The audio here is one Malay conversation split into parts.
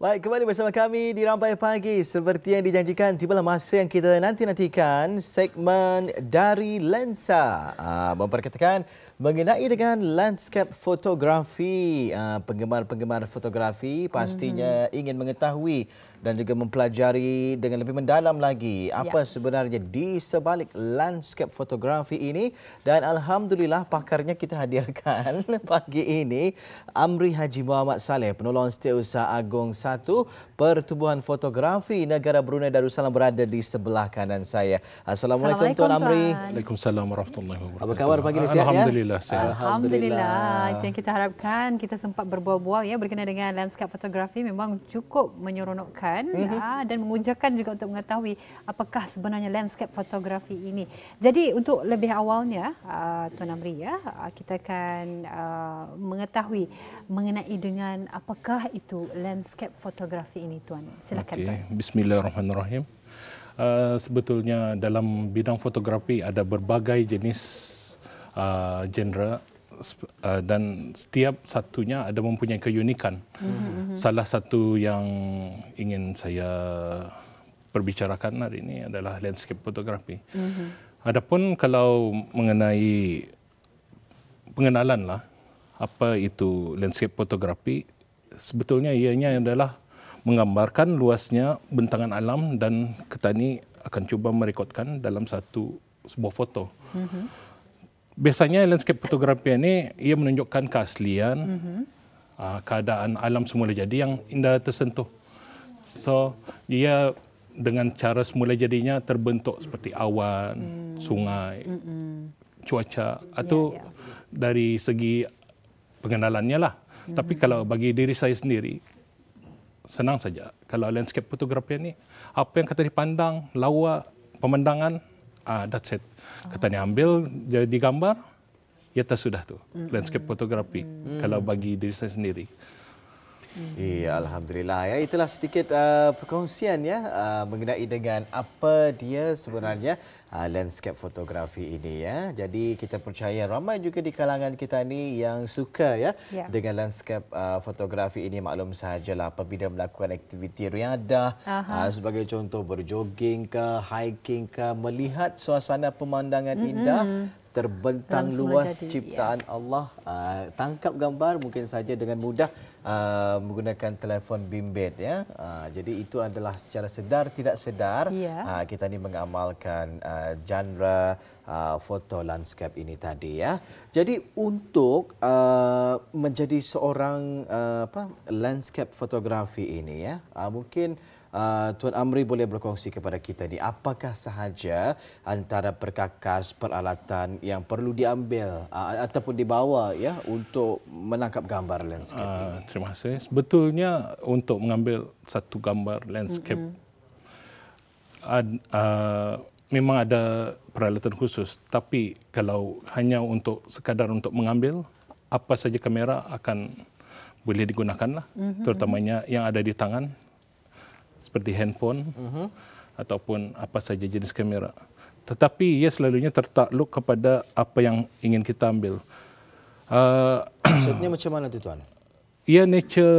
Baik, kembali bersama kami di Rampai Pagi. Seperti yang dijanjikan, tibalah masa yang kita nanti-nantikan segmen dari Lensa. memperkatakan ah, mengenai dengan landscape fotografi. Ah, penggemar-penggemar fotografi pastinya hmm. ingin mengetahui dan juga mempelajari dengan lebih mendalam lagi apa ya. sebenarnya di sebalik landscape fotografi ini. Dan Alhamdulillah pakarnya kita hadirkan pagi ini. Amri Haji Muhammad Saleh, penolong Setiausaha Agong 1 Pertubuhan Fotografi Negara Brunei Darussalam berada di sebelah kanan saya. Assalamualaikum, Assalamualaikum Tuan Amri. Waalaikumsalam warahmatullahi wabarakatuh. Apa khabar pagi ini? Sihat, ya? Alhamdulillah. Alhamdulillah sehat. Alhamdulillah. Itu yang kita harapkan kita sempat berbual-bual ya berkenaan dengan landscape fotografi memang cukup menyeronokkan mm-hmm. aa, ya, dan mengujakan juga untuk mengetahui apakah sebenarnya landscape fotografi ini. Jadi untuk lebih awalnya aa, ah, Tuan Amri ya aa, ah, kita akan aa, ah, mengetahui mengenai dengan apakah itu landscape fotografi ini Tuan. Silakan okay. Tuan. Bismillahirrahmanirrahim. Uh, sebetulnya dalam bidang fotografi ada berbagai jenis Uh, genre uh, dan setiap satunya ada mempunyai keunikan. Mm-hmm. Salah satu yang ingin saya perbicarakan hari ini adalah landscape fotografi. Mm-hmm. Adapun kalau mengenai pengenalan lah apa itu landscape fotografi sebetulnya ianya adalah menggambarkan luasnya bentangan alam dan ketani akan cuba merekodkan dalam satu sebuah foto. Mm-hmm biasanya landscape fotografi ini ia menunjukkan keaslian mm-hmm. keadaan alam semula jadi yang indah tersentuh. So ia dengan cara semula jadinya terbentuk seperti awan, mm-hmm. sungai, mm-hmm. cuaca atau yeah, yeah. dari segi pengenalannya lah. Mm-hmm. Tapi kalau bagi diri saya sendiri senang saja kalau landscape fotografi ini apa yang kata dipandang lawa pemandangan uh, that's it katanya ambil jadi gambar ya tersudah tu landscape fotografi mm-hmm. kalau bagi diri saya sendiri Hmm. Ya, alhamdulillah ya itulah sedikit uh, perkongsian ya uh, mengenai dengan apa dia sebenarnya uh, landscape fotografi ini ya. Jadi kita percaya ramai juga di kalangan kita ni yang suka ya, ya. dengan landscape uh, fotografi ini maklum lah, apabila melakukan aktiviti riadah uh, sebagai contoh berjoging ke hiking ke melihat suasana pemandangan mm-hmm. indah terbentang Langsung luas jadi, ya. ciptaan ya. Allah uh, tangkap gambar mungkin saja dengan mudah Uh, menggunakan telefon bimbit ya. Uh, jadi itu adalah secara sedar tidak sedar yeah. uh, kita ni mengamalkan uh, genre uh, foto landscape ini tadi ya. Jadi untuk uh, menjadi seorang uh, apa landscape fotografi ini ya, uh, mungkin Uh, Tuan Amri boleh berkongsi kepada kita ni apakah sahaja antara perkakas peralatan yang perlu diambil uh, ataupun dibawa ya untuk menangkap gambar landscape uh, ini terima kasih. Sebetulnya untuk mengambil satu gambar landscape, mm-hmm. ad, uh, memang ada peralatan khusus. Tapi kalau hanya untuk sekadar untuk mengambil, apa saja kamera akan boleh digunakan lah. Mm-hmm. Terutamanya yang ada di tangan, seperti handphone mm-hmm. ataupun apa saja jenis kamera. Tetapi ia selalunya tertakluk kepada apa yang ingin kita ambil. Uh, Maksudnya macam mana tu tuan? ia nature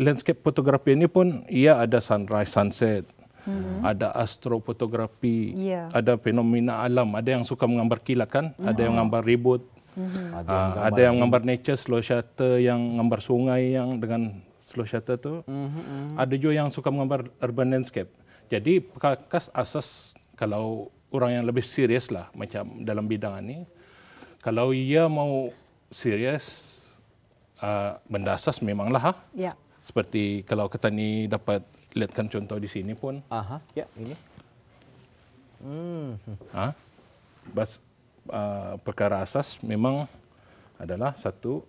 landscape fotografi ini pun ia ada sunrise sunset Mm-hmm. ada astrofotografi yeah. ada fenomena alam ada yang suka menggambar kilat kan mm-hmm. ada yang menggambar ribut mm-hmm. uh, ada yang menggambar nature slow shutter yang menggambar sungai yang dengan slow shutter tu mm-hmm. ada juga yang suka menggambar urban landscape jadi perkakas asas kalau orang yang lebih serius lah macam dalam bidang ini kalau ia mau serius mendasas ah, memanglah ha. Ya. Seperti kalau ketani dapat lihatkan contoh di sini pun. Aha, ya ini. Hmm. Ha? Bas uh, perkara asas memang adalah satu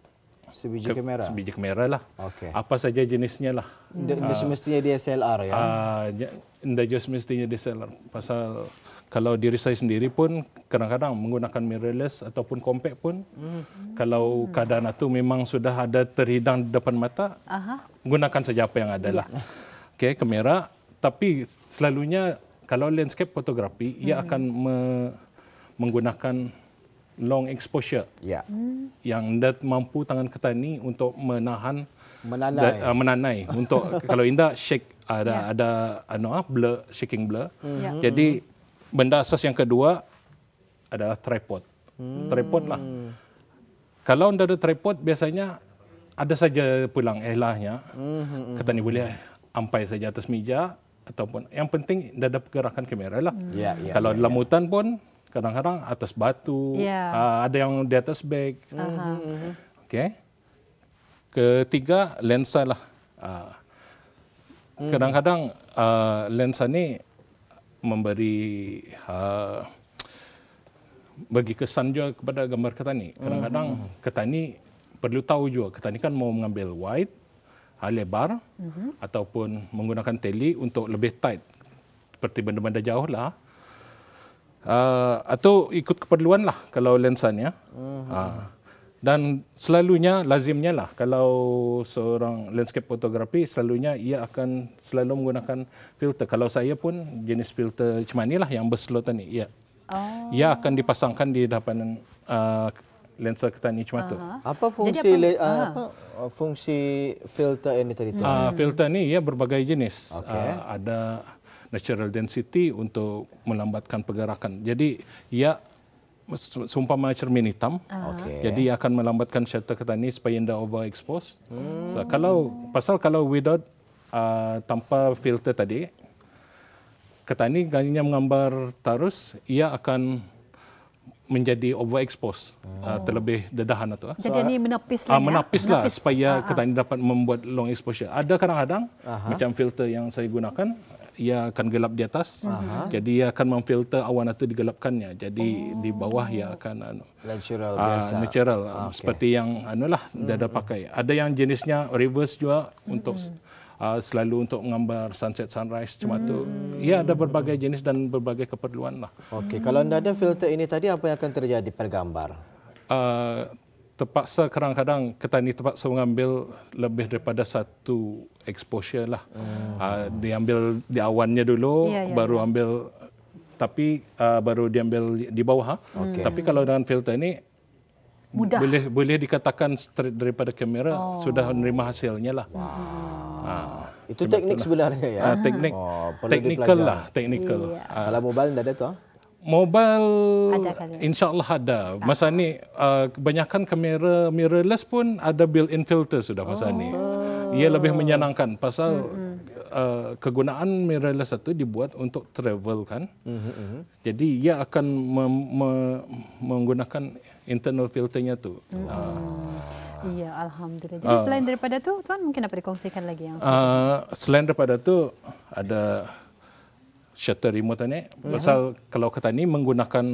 sebiji kamera. sebiji kamera lah. Okay. Apa saja jenisnya lah. Hmm. Uh, Indah semestinya DSLR ya. Ah, uh, Indah semestinya DSLR pasal kalau diri saya sendiri pun kadang-kadang menggunakan mirrorless ataupun compact pun mm-hmm. kalau keadaan itu memang sudah ada terhidang di depan mata uh gunakan saja apa yang ada lah Okay, kamera tapi selalunya kalau landscape fotografi mm ia hmm. akan me- menggunakan long exposure yeah. Hmm. yang dat mampu tangan kita ni untuk menahan menanai dat, uh, ah, menanai untuk kalau indah shake ada yeah. ada anu ah, blur shaking blur mm-hmm. jadi benda asas yang kedua adalah tripod. Hmm. Tripod lah. Kalau anda ada tripod, biasanya ada saja pulang elahnya. Hmm. Kata ni boleh ampai saja atas meja ataupun yang penting anda ada pergerakan kamera lah. Hmm. Yeah, yeah, Kalau yeah, dalam yeah. hutan pun kadang-kadang atas batu, yeah. Ya. uh, ada yang di atas beg. Uh-huh. Hmm, hmm, hmm. Okay. Ketiga, lensa lah. Uh, kadang-kadang uh, lensa ni memberi uh, bagi kesan juga kepada gambar ketani. Kadang-kadang uh-huh. ketani perlu tahu juga ketani kan mau mengambil wide, uh, lebar uh-huh. ataupun menggunakan tele untuk lebih tight seperti benda-benda jauh lah. Uh, atau ikut keperluan lah kalau lensanya. Uh-huh. Uh dan selalunya lazimnya lah kalau seorang landscape fotografi selalunya ia akan selalu menggunakan filter. Kalau saya pun jenis filter cuma lah yang berselotan ni. Ya. Oh. Ia akan dipasangkan di depan uh, lensa kita ni cuma uh-huh. tu. Apa fungsi Jadi apa, uh, apa fungsi filter ini tadi tu? Uh, filter ni ia berbagai jenis. Okay. Uh, ada natural density untuk melambatkan pergerakan. Jadi ia seumpama cermin hitam. Ah. Okay. Jadi ia akan melambatkan shutter kita ni supaya tidak overexpose. Hmm. So, kalau pasal kalau without uh, tanpa filter tadi, kita ini gayanya menggambar terus ia akan menjadi overexpose hmm. uh, terlebih dedahan atau. Jadi so, ini menapis lah. Uh, ya? menapis lah supaya uh-huh. kita ini dapat membuat long exposure. Ada kadang-kadang uh-huh. macam filter yang saya gunakan ia akan gelap di atas. Aha. Jadi ia akan memfilter awan itu digelapkannya. Jadi oh. di bawah ia akan anu, natural uh, biasa. Natural ah, okay. seperti yang anulah dia hmm. dah pakai. Ada yang jenisnya reverse juga hmm. untuk uh, selalu untuk menggambar sunset sunrise cuma hmm. tu. Mm. Ia ada berbagai jenis dan berbagai keperluan lah. Okey, hmm. kalau anda ada filter ini tadi apa yang akan terjadi pada gambar? Uh, terpaksa kadang-kadang ini terpaksa mengambil lebih daripada satu exposure lah. Hmm. Uh, diambil di awannya dulu, ya, ya. baru ya. ambil tapi uh, baru diambil di bawah. Okay. Tapi kalau dengan filter ini Mudah. boleh boleh dikatakan straight daripada kamera oh. sudah menerima hasilnya lah. Wow. Uh. Itu teknik sebenarnya ya. Uh, teknik. Oh, teknikal lah, teknikal. Iya. Uh, kalau mobile dah ada tu ah. Mobile insyaAllah ada. Masa ni uh, kebanyakan kamera mirrorless pun ada built-in filter sudah masa oh. ni. Ia lebih menyenangkan pasal mm-hmm. uh, hmm. kegunaan mirrorless itu dibuat untuk travel kan. Mm-hmm. Jadi ia akan mem- mem- menggunakan internal filternya tu. Mm-hmm. Uh. Ya, Alhamdulillah. Jadi ah. selain daripada tu, Tuan mungkin dapat dikongsikan lagi yang selain, uh, selain daripada tu, ada shutter remote ni. Pasal mm-hmm. kalau kata ni menggunakan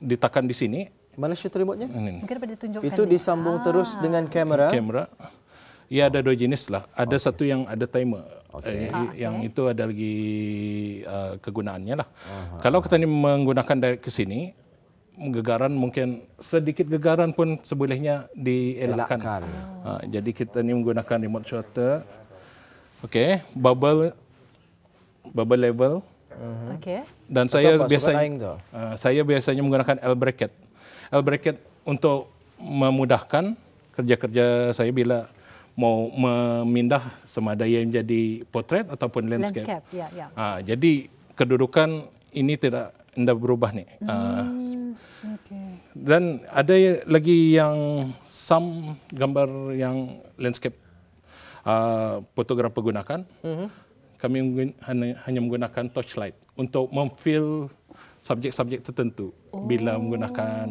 ditekan di sini. Mana shutter remote-nya? Mungkin pada tunjukkan. Itu ni. disambung ah. terus dengan kamera. Kamera. Ya ada oh. dua jenis lah. Ada okay. satu yang ada timer. Okay. Eh, ah, okay. Yang itu ada lagi uh, kegunaannya lah. Aha. Kalau kita ni menggunakan dari ke sini, gegaran mungkin sedikit gegaran pun sebolehnya dielakkan. Oh. Uh, jadi kita ni menggunakan remote shutter. Okey, bubble bubble level. Uh-huh. Okay. Dan Betul saya biasanya uh, saya biasanya menggunakan L bracket. L bracket untuk memudahkan kerja-kerja saya bila mau memindah yang jadi potret ataupun landscape. landscape. Yeah, ya, ya. yeah. Uh, jadi kedudukan ini tidak tidak berubah nih. Ah. Mm. Uh, Okay. Dan ada lagi yang sam gambar yang landscape ah, fotografer uh, gunakan. Uh-huh kami hanya menggunakan torchlight untuk memfil subjek-subjek tertentu oh. bila menggunakan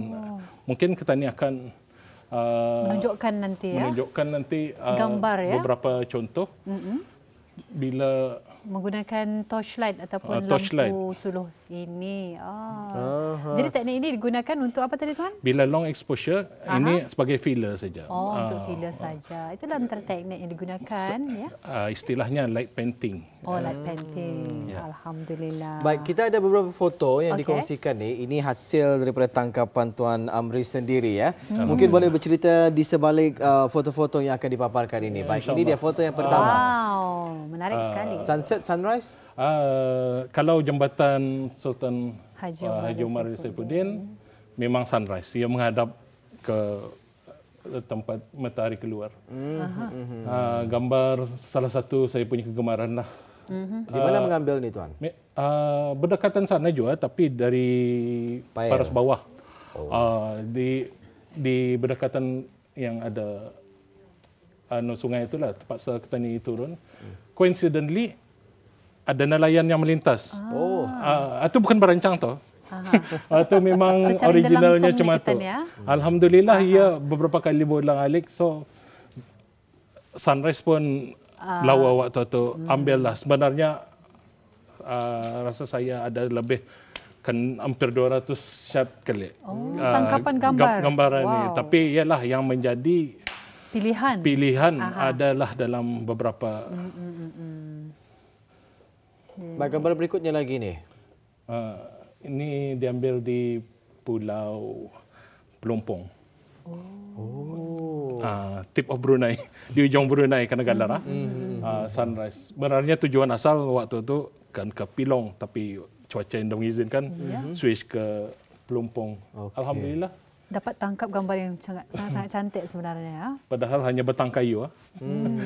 mungkin kita ni akan uh, menunjukkan nanti ya menunjukkan nanti uh, gambar ya beberapa contoh mm-hmm. bila menggunakan torchlight ataupun uh, torchlight. lampu suluh ini. Oh. Uh-huh. Jadi teknik ini digunakan untuk apa tadi tuan? Bila long exposure uh-huh. ini sebagai filler saja. Oh, uh-huh. untuk ah. filler saja. Itu antara teknik yang digunakan S- ya. Uh, istilahnya light painting. Oh, light painting. Hmm. Yeah. Alhamdulillah. Baik, kita ada beberapa foto yang okay. dikongsikan ni. Ini hasil daripada tangkapan tuan Amri sendiri ya. Hmm. Mungkin boleh bercerita di sebalik uh, foto-foto yang akan dipaparkan ini. Ya, Baik, ini dia foto yang pertama. Wow, menarik uh. sekali. Sunset sunrise. Uh, kalau Jambatan Sultan Haji Umar, ah, uh, Haji Umar Saifuddin memang sunrise ia menghadap ke eh, tempat matahari keluar. Uh-huh. Uh, gambar salah satu saya punya kegemaran lah. uh Di mana mengambil ni tuan? Uh, berdekatan sana juga tapi dari Payal. paras bawah. Oh. Uh, di di berdekatan yang ada anu uh, sungai itulah terpaksa ketani turun. Hmm. Coincidentally ada nelayan yang melintas. Oh. Uh, ah, itu ah, bukan berancang ah, tu. Itu memang Secara originalnya cuma tu. Ya? Alhamdulillah Aha. ia beberapa kali bolang alik so sunrise pun uh. lawa waktu tu hmm. ambil lah. Sebenarnya uh, rasa saya ada lebih kan hampir 200 shot kali. Oh, uh, tangkapan gambar. Gambar wow. ni. Tapi ialah yang menjadi pilihan. Pilihan Aha. adalah dalam beberapa mm, mm, mm, mm. Hmm. Baik, gambar berikutnya lagi ni. Uh, ini diambil di Pulau Pelumpung. Oh. uh, tip of Brunei. di ujung Brunei kena galar ah. Hmm. Uh, sunrise. Sebenarnya tujuan asal waktu tu kan ke Pilong tapi cuaca yang mengizinkan yeah. Hmm. switch ke Pelumpung. Okay. Alhamdulillah. Dapat tangkap gambar yang sangat-sangat cantik sebenarnya. Ya. Padahal hanya batang kayu. Ya. Hmm.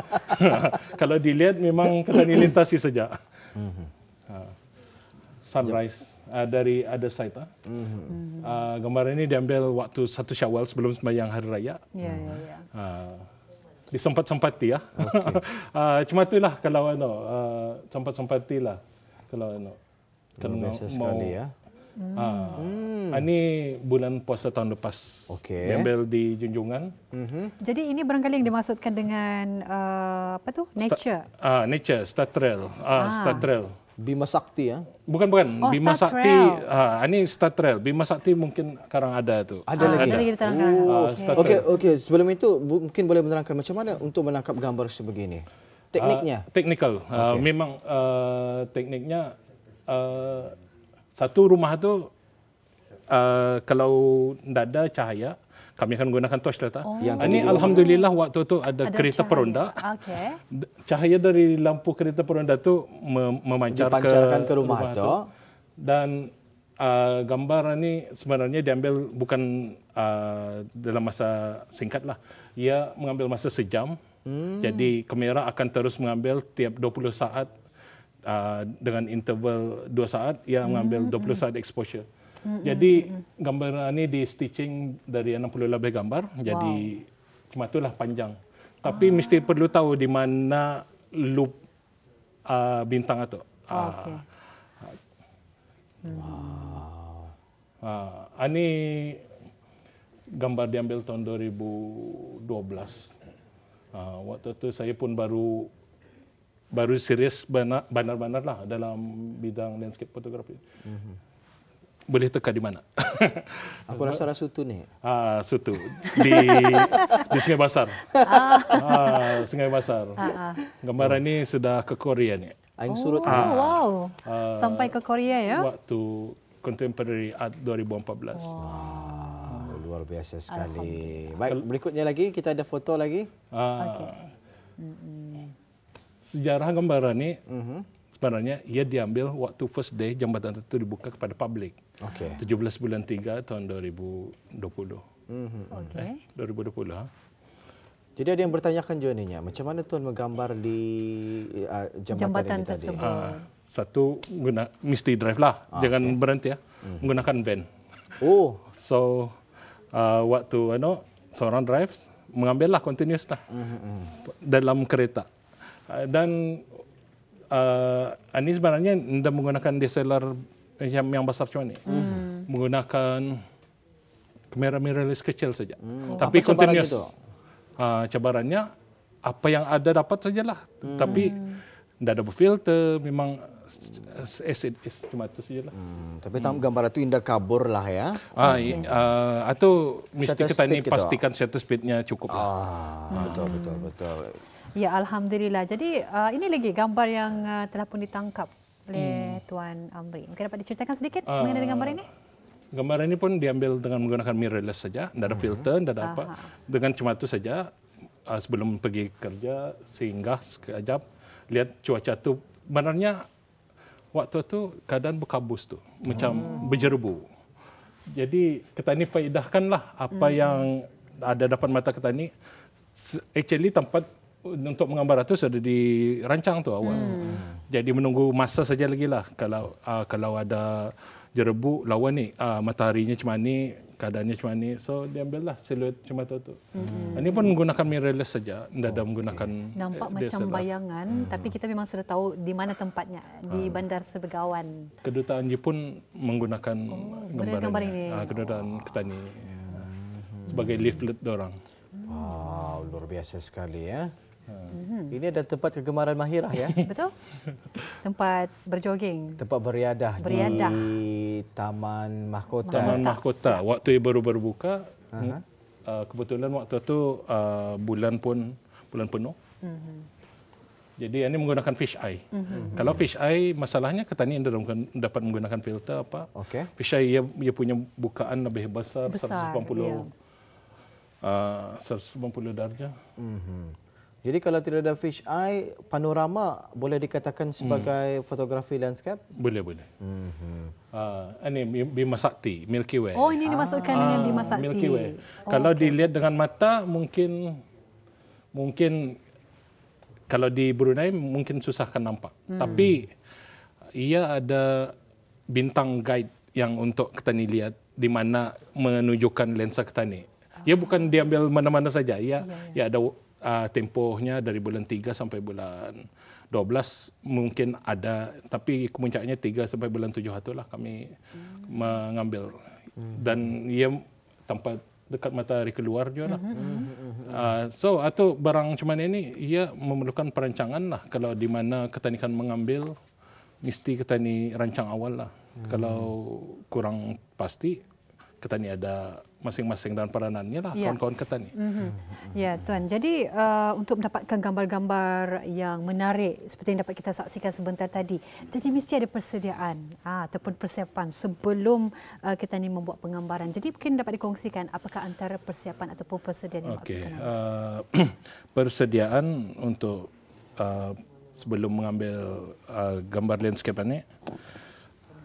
kalau dilihat memang kita lintasi saja. Mhm. Ah, sunrise uh, dari ada site. Uh. Ah. Uh, mhm. gambar ini diambil waktu satu syawal sebelum sembahyang hari raya. Yeah, yeah, yeah. Uh, disempat-sempati ya. Okay. uh, cuma itulah kalau ano uh, sempat ti lah kalau ano. kalau biasa mau ya. Ah. Hmm. Ah. Ini bulan puasa tahun lepas. Okey. Nembel di junjungan. Mm-hmm. Jadi ini barangkali yang dimaksudkan dengan uh, apa tu? Nature. Sta- ah, nature, Star Trail. S- ah, ah, Star Trail. Bima Sakti ya. Bukan bukan, oh, Bima Star Sakti. Trail. Ah, ini Star Trail. Bima Sakti mungkin sekarang ada tu. Ada ah, lagi. Ada lagi diterangkan. Ya? Oh. Okey, okey. Sebelum itu mungkin boleh menerangkan macam mana untuk menangkap gambar sebegini. Tekniknya. Uh, technical. Okay. Uh, memang uh, tekniknya uh, satu rumah tu uh, kalau tidak ada cahaya kami akan gunakan torch lah tak? Oh. Ini Alhamdulillah orang. waktu tu ada, ada kereta cahaya. peronda. Okay. Cahaya dari lampu kereta peronda tu memancar ke, ke rumah, rumah tu. Dan uh, gambar ni sebenarnya diambil bukan uh, dalam masa singkat lah. Ia mengambil masa sejam. Hmm. Jadi kamera akan terus mengambil tiap 20 saat uh, dengan interval 2 saat ia hmm, mengambil mm-hmm. 20 hmm. saat exposure. Mm-hmm. Jadi gambar ini di stitching dari 60 lebih gambar wow. jadi kematulah panjang. Tapi ah. mesti perlu tahu di mana loop uh, bintang itu. Ah. Okay. Uh, wow. Uh, ini gambar diambil tahun 2012. Uh, ah, waktu itu saya pun baru baru serius benar-benar lah dalam bidang landscape photography. Mm-hmm. Boleh teka di mana? Aku rasa rasa sutu ni. Ah, sutu di di Sungai Basar. Ah, ah Sungai Basar. Ah, ah. Gambaran oh. sudah ke Korea ni. Aing oh, surut. Ah, wow. Ah, Sampai ke Korea ya. Waktu contemporary art 2014. Wow. Luar biasa sekali. Baik, berikutnya lagi kita ada foto lagi. Ah. Okay sejarah gambaran ini mm-hmm. sebenarnya ia diambil waktu first day jambatan itu dibuka kepada publik. Okay. 17 bulan 3 tahun 2020. Mm-hmm. Okay. Eh, 2020. Ha? Jadi ada yang bertanyakan juga ni, macam mana tuan menggambar di uh, jambatan, jambatan tersebut? Tadi? Uh, satu guna mesti drive lah, ah, jangan okay. berhenti ya, mm-hmm. menggunakan van. Oh, so uh, waktu ano seorang drives mengambil lah continuous lah mm-hmm. dalam kereta. Ah, dan uh, ini sebenarnya anda menggunakan DSLR yang, yang besar macam ni. Hmm. hmm. Menggunakan kamera mirrorless kecil saja. Hmm. Oh, Tapi continuous. uh, cabarannya apa yang ada dapat sajalah. Hmm. Tapi tidak hmm. ada berfilter, memang aset itu sajalah. Hmm, tapi tak hmm. gambar itu indah kabur lah ya. Ah, hmm. uh, atau mesti kita ini pastikan gitu. shutter speednya cukup lah. Ah, hmm. betul betul betul. Ya alhamdulillah. Jadi uh, ini lagi gambar yang uh, telah pun ditangkap oleh hmm. Tuan Amri. Mungkin dapat diceritakan sedikit uh, mengenai gambar ini? Gambar ini pun diambil dengan menggunakan mirrorless saja, tidak ada hmm. filter, tidak ada Aha. apa. Dengan cuma itu saja uh, sebelum pergi kerja sehingga sekejap lihat cuaca tu. benarnya waktu tu keadaan berkabus tu macam hmm. berjerbu jadi petani lah apa hmm. yang ada dapat mata kita petani actually tempat untuk menggambar itu sudah dirancang tu awal hmm. jadi menunggu masa saja lagi lah kalau uh, kalau ada jerebu lawan ni uh, mataharinya cuma ni keadaannya cuma ni so dia ambillah siluet cuma tu tu hmm. ini pun menggunakan mirrorless saja tidak ada okay. menggunakan nampak DSLR. macam bayangan hmm. tapi kita memang sudah tahu di mana tempatnya di hmm. bandar sebegawan kedutaan Jepun menggunakan oh, gambar ini ah, kedutaan oh. ketani hmm. sebagai leaflet orang wow luar biasa sekali ya Hmm. Ini adalah tempat kegemaran Mahirah ya. Betul. Tempat berjoging. Tempat beriadah, beriadah. di Taman Mahkota. Taman Mahkota. Waktu ia baru berbuka, uh-huh. kebetulan waktu itu uh, bulan pun bulan penuh. Hmm. Jadi ini menggunakan fish eye. Hmm. Kalau fish eye masalahnya ketani anda dapat menggunakan filter apa? Okay. Fish eye ia, ia punya bukaan lebih besar, besar 180 yeah. uh, 180 darjah. Hmm. Jadi kalau tidak ada fish eye, panorama boleh dikatakan sebagai hmm. fotografi landscape? Boleh, boleh. Hmm. Uh, ini Bima Sakti, Milky Way. Oh, ini dimasukkan ah. dengan Bima Sakti. Milky Way. Oh, kalau okay. dilihat dengan mata, mungkin mungkin kalau di Brunei mungkin susah akan nampak. Hmm. Tapi ia ada bintang guide yang untuk kita lihat di mana menunjukkan lensa kita ni. Ia bukan diambil mana-mana saja. Ia, yeah. Ya. ia ada uh, tempohnya dari bulan 3 sampai bulan 12 mungkin ada tapi kemuncaknya 3 sampai bulan 7 itulah kami hmm. mengambil hmm. dan ia tempat dekat matahari keluar juga lah. Uh, so atau barang cuman ini ia memerlukan perancangan lah kalau di mana ketanikan mengambil mesti ketani rancang awal lah. Hmm. Kalau kurang pasti ketani ada masing-masing dan peranannya lah ya. kawan-kawan kata ni. Mm-hmm. Ya tuan. Jadi uh, untuk mendapatkan gambar-gambar yang menarik seperti yang dapat kita saksikan sebentar tadi. Jadi mesti ada persediaan ah, ataupun persiapan sebelum uh, kita ni membuat penggambaran. Jadi mungkin dapat dikongsikan apakah antara persiapan ataupun persediaan yang okay. maksudkan. Uh, persediaan untuk uh, sebelum mengambil uh, gambar landscape ini,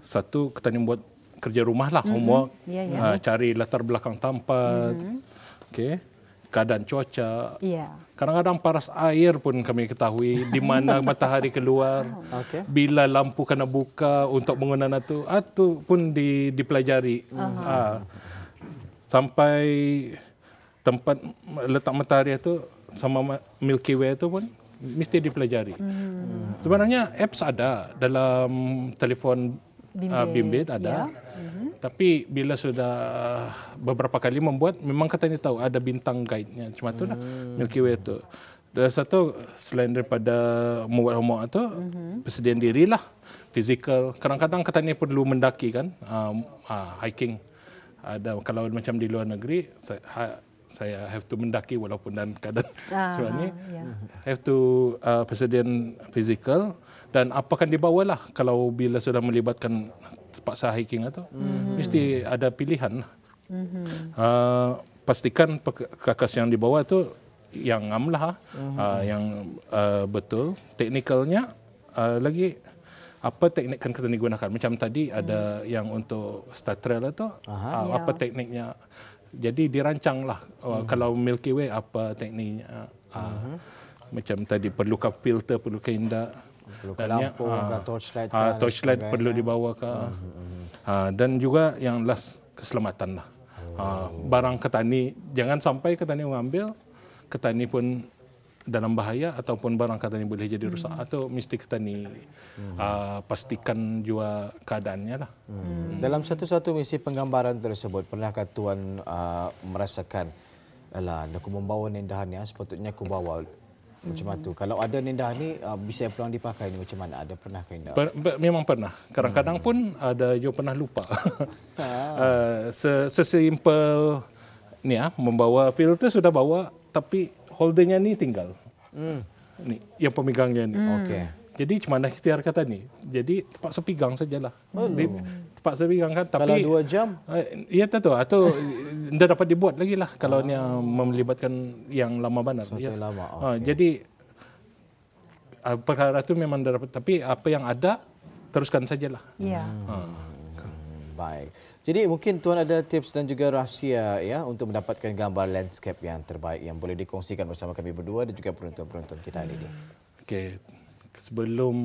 Satu kita ni buat kerja rumah lah, mm-hmm. homework, yeah, yeah. Uh, cari latar belakang tempat, mm-hmm. okay. keadaan cuaca. Yeah. Kadang-kadang paras air pun kami ketahui di mana matahari keluar, okay. bila lampu kena buka untuk menggunakan itu, itu pun di, dipelajari. Uh-huh. Uh, sampai tempat letak matahari itu sama Milky Way itu pun mesti dipelajari. Hmm. Sebenarnya apps ada dalam telefon bimbit, uh, bimbit ada. Ya. Mhm. Tapi bila sudah beberapa kali membuat, memang katanya tahu ada bintang guide-nya. Cuma lah, hmm. itulah Milky Way itu. Dan satu, selain daripada membuat homework itu, hmm. persediaan lah, Fizikal. Kadang-kadang katanya perlu mendaki kan, uh, uh, hiking. Ada kalau macam di luar negeri, ha, saya have to mendaki walaupun dan keadaan uh-huh, ah, ini. Yeah. Have to uh, persediaan physical dan apa akan dibawalah kalau bila sudah melibatkan terpaksa hiking atau mm-hmm. mesti ada pilihan. Mm-hmm. Uh, pastikan kakas yang dibawa tu yang amlah mm-hmm. Ah. uh, ah, yang uh, betul teknikalnya uh, lagi apa teknik yang kena digunakan macam tadi mm-hmm. ada mhm. yang untuk start trail itu uh, yeah. apa ya. tekniknya jadi dirancanglah uh, hmm. kalau Milky Way apa tekniknya uh, uh hmm. macam tadi perlu ke filter perlukan indak perlukan lampu uh, torchlight uh, torchlight perlu dibawa ke uh, uh, dan juga yang last keselamatan lah oh. uh, barang ketani jangan sampai ketani mengambil ketani pun dalam bahaya ataupun barang kata ni boleh jadi rosak hmm. atau mesti kita ni hmm. uh, pastikan jua keadaannya lah. Hmm. Hmm. Dalam satu-satu misi penggambaran tersebut pernah tuan uh, merasakan ala aku membawa nendahan ni ah, sepatutnya aku bawa macam hmm. tu. Kalau ada nendah ni uh, bisa peluang dipakai ni macam mana? Ada pernah ke per, per, Memang pernah. Kadang-kadang hmm. pun ada yo pernah lupa. uh, sesimpel ni ya, membawa filter sudah bawa tapi holdernya ni tinggal. Hmm. Ni yang pemegangnya ni. Hmm. Okey. Jadi macam mana ikhtiar kata ni? Jadi tempat sepigang sajalah. Hmm. Oh. Tempat sepigang kan tapi Kalau dua jam? Uh, ya tentu atau tidak dapat dibuat lagi lah kalau oh. ni melibatkan yang lama banar. Ya. Lama. Ah, okay. Uh, jadi ah, perkara tu memang dapat tapi apa yang ada teruskan sajalah. Ya. Yeah. Hmm. Uh baik. Jadi mungkin tuan ada tips dan juga rahsia ya untuk mendapatkan gambar landscape yang terbaik yang boleh dikongsikan bersama kami berdua dan juga penonton-penonton kita hari ini. Okey. Sebelum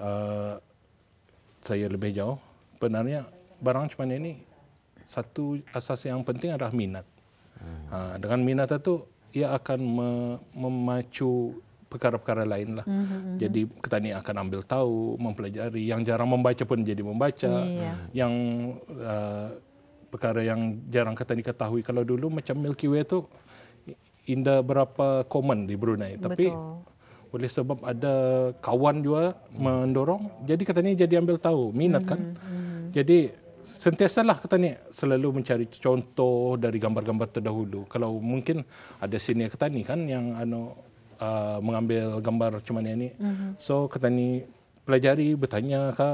uh, saya lebih jauh, sebenarnya barang cuman ini satu asas yang penting adalah minat. Hmm. Ha, dengan minat itu ia akan memacu perkara-perkara lain lah. Mm-hmm. Jadi petani akan ambil tahu, mempelajari. Yang jarang membaca pun jadi membaca. Yeah. Yang uh, perkara yang jarang kata ni ketahui kalau dulu macam Milky Way tu indah berapa common di Brunei. Betul. Tapi oleh sebab ada kawan juga mendorong, jadi kata ni jadi ambil tahu, minat mm-hmm. kan. Mm-hmm. Jadi kata lah ni selalu mencari contoh dari gambar-gambar terdahulu. Kalau mungkin ada senior ni kan yang ano uh, mengambil gambar macam mana ni. Mm-hmm. So kata ni pelajari bertanya ke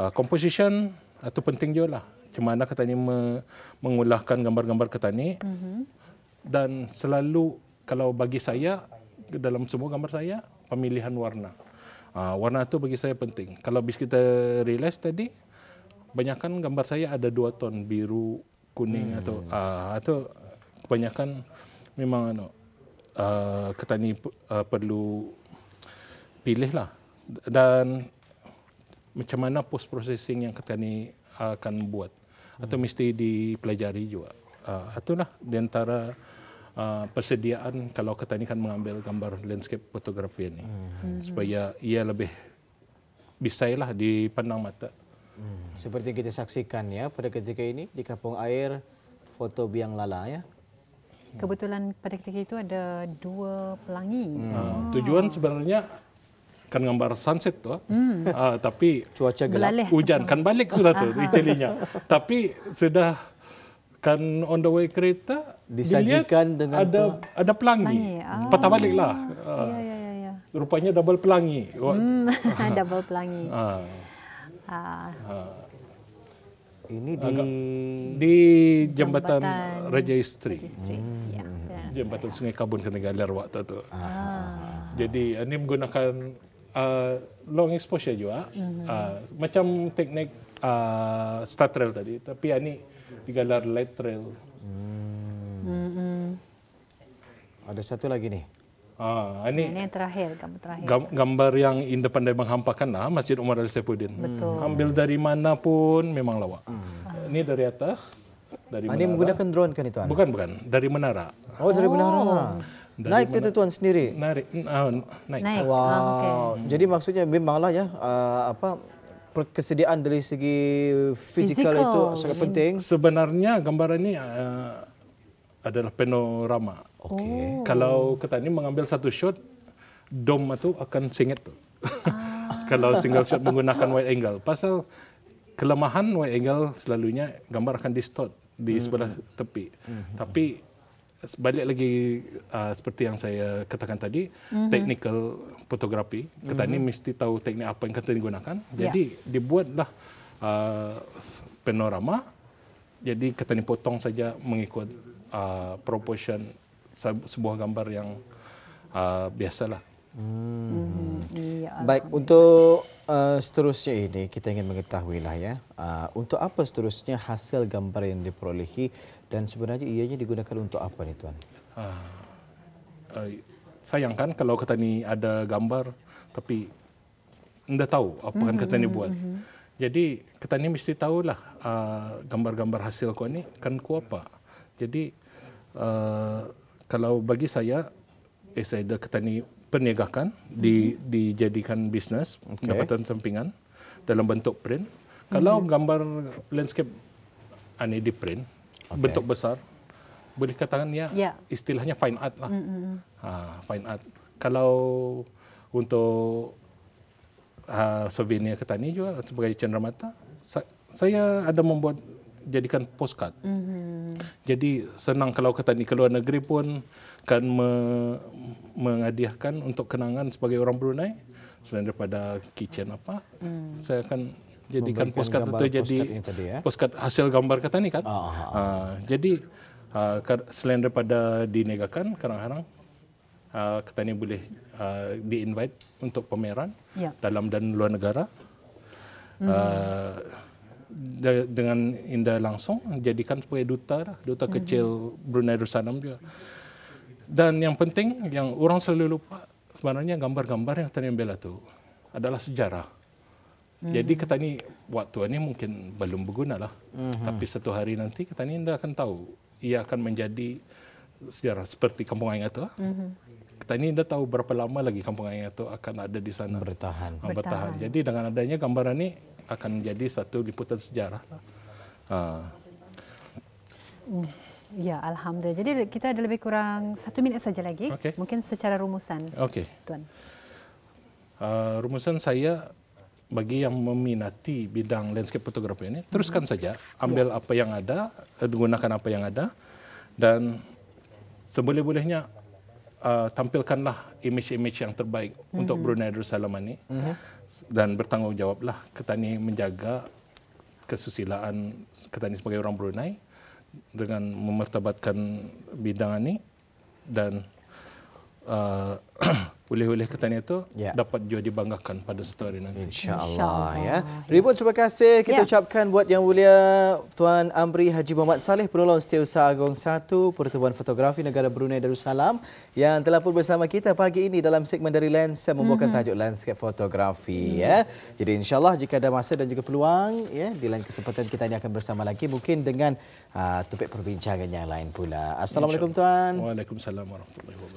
uh, composition itu uh, penting juga lah. Macam mana kata ni me- mengulahkan gambar-gambar kata ni. Mm-hmm. Dan selalu kalau bagi saya dalam semua gambar saya pemilihan warna. Uh, warna itu bagi saya penting. Kalau bis kita realize tadi, banyakkan gambar saya ada dua ton biru kuning hmm. atau uh, atau kebanyakan memang ano, Uh, ketani uh, perlu pilih lah dan macam mana post processing yang ketani akan buat atau hmm. mesti dipelajari juga. Uh, itulah di antara uh, persediaan kalau kita ini kan mengambil gambar landscape fotografi ini hmm supaya ia lebih di pandang mata. hmm Seperti kita saksikan ya pada ketika ini di Kapung Air Foto Biang Lala ya. Ya. Kebetulan pada ketika itu ada dua pelangi. Hmm. Oh. Tujuan sebenarnya kan gambar sunset tu, ah. hmm. uh, tapi cuaca gelap, Belalih, hujan tepuk. kan balik sudah tu Italinya. Tapi sudah kan on the way kereta disajikan dengan ada pelangi. ada pelangi. Ah. Patah baliklah. Uh, ya, ya, ya, Rupanya double pelangi. Hmm. double pelangi. Uh. Uh. Ini di Agak, di jembatan, Raja Isteri. Hmm. Ya, jembatan saya. Sungai Kabun Senegalar waktu tu. Ah. Jadi ini eh, menggunakan uh, long exposure juga. Mm-hmm. Uh, macam teknik uh, star trail tadi tapi ini di digalar light trail. Hmm. Mhm. Ada satu lagi nih. Ah, ini, ini yang terakhir, gambar terakhir. Gambar yang independen pandai menghampakan lah Masjid Umar Al Saifuddin. Betul. Ambil dari mana pun memang lawak. Hmm. Ah, ini dari atas. Dari ah, ini menggunakan drone kan itu? Anak? Bukan, bukan. Dari menara. Oh, dari oh. menara. Dari naik mana? itu tuan sendiri. Naik. Uh, naik. naik. Wow. Oh, okay. Hmm. Jadi maksudnya memanglah ya uh, apa kesediaan dari segi fizikal itu sangat penting. Sebenarnya gambar ini uh, adalah panorama. Okay. Oh. Kalau kata ini mengambil satu shot, dom itu akan singet tu. Ah. kalau single shot menggunakan wide angle. Pasal kelemahan wide angle selalunya gambar akan distort di hmm. sebelah tepi. hmm Tapi balik lagi uh, seperti yang saya katakan tadi, hmm technical fotografi Kata ini hmm mesti tahu teknik apa yang kata digunakan. Ya. Jadi yeah. dibuatlah uh, panorama. Jadi kata ini potong saja mengikut uh, proportion sebuah gambar yang uh, biasalah. Hmm. hmm. Baik untuk uh, seterusnya ini kita ingin mengetahui lah ya uh, untuk apa seterusnya hasil gambar yang diperolehi dan sebenarnya ianya digunakan untuk apa ni tuan? Uh, uh, sayang kan kalau kata ni ada gambar tapi anda tahu apa kan kata ni hmm, hmm, buat. Jadi kata ni mesti tahulah uh, gambar-gambar hasil kau ni kan ku apa. Jadi kalau bagi saya saya either ketani perniagaan di mhm. dijadikan bisnes okay. pendapatan sampingan dalam bentuk print kalau mm-hmm. gambar landscape ini ah, di print okay. bentuk besar boleh katakan ya yeah. istilahnya fine art lah mm-hmm. ha, fine art kalau untuk uh, souvenir ketani juga sebagai cenderamata mata, saya ada membuat jadikan postcard. Mm-hmm. Jadi senang kalau kata ni keluar negeri pun kan me, menghadiahkan untuk kenangan sebagai orang Brunei selain daripada kitchen apa mm. saya akan jadikan postcard itu postcard jadi tadi, ya? postcard hasil gambar kata ni kan. Uh, jadi uh, selain daripada dinegakan kadang-kadang uh, kata ni boleh uh, di invite untuk pameran yeah. dalam dan luar negara. Mm. Uh, dengan Inda langsung jadikan sebagai duta lah, duta mhm. kecil mm-hmm. Brunei Darussalam juga. Dan yang penting yang orang selalu lupa sebenarnya gambar-gambar yang Tan Bella tu adalah sejarah. Mm-hmm. Jadi kata ni waktu ini mungkin belum berguna lah. Mm-hmm. Tapi satu hari nanti kata ni anda akan tahu ia akan menjadi sejarah seperti kampung ayah itu. Mm-hmm. Kita ini dah tahu berapa lama lagi kampung ayah itu akan ada di sana. Bertahan. Ah, bertahan. Bertahan. Jadi dengan adanya gambaran ini, akan menjadi satu liputan sejarah. Lah. Ha. Hmm. Ya, Alhamdulillah. Jadi kita ada lebih kurang satu minit saja lagi. Okay. Mungkin secara rumusan. Okey. Tuan. Uh, rumusan saya bagi yang meminati bidang landscape fotografi ini, teruskan hmm. saja. Ambil ya. apa yang ada, eh, gunakan apa yang ada dan seboleh-bolehnya uh, tampilkanlah imej-imej yang terbaik mm-hmm. untuk Brunei Darussalam ini. Mm-hmm dan bertanggungjawablah ketani menjaga kesusilaan ketani sebagai orang Brunei dengan memertabatkan bidang ini dan boleh-boleh uh, ketanya itu ya. dapat juga dibanggakan pada satu hari nanti. InsyaAllah. Insya ya. Ribut terima kasih. Kita ya. ucapkan buat Yang Mulia Tuan Amri Haji Muhammad Saleh, Penolong Setiausaha Agong I, Pertubuhan Fotografi Negara Brunei Darussalam yang telah pun bersama kita pagi ini dalam segmen dari Lens yang membawakan mm-hmm. tajuk Landscape Fotografi. Mm-hmm. Ya. Jadi insyaAllah jika ada masa dan juga peluang, ya, di lain kesempatan kita ini akan bersama lagi mungkin dengan uh, topik perbincangan yang lain pula. Assalamualaikum Tuan. Waalaikumsalam warahmatullahi wabarakatuh.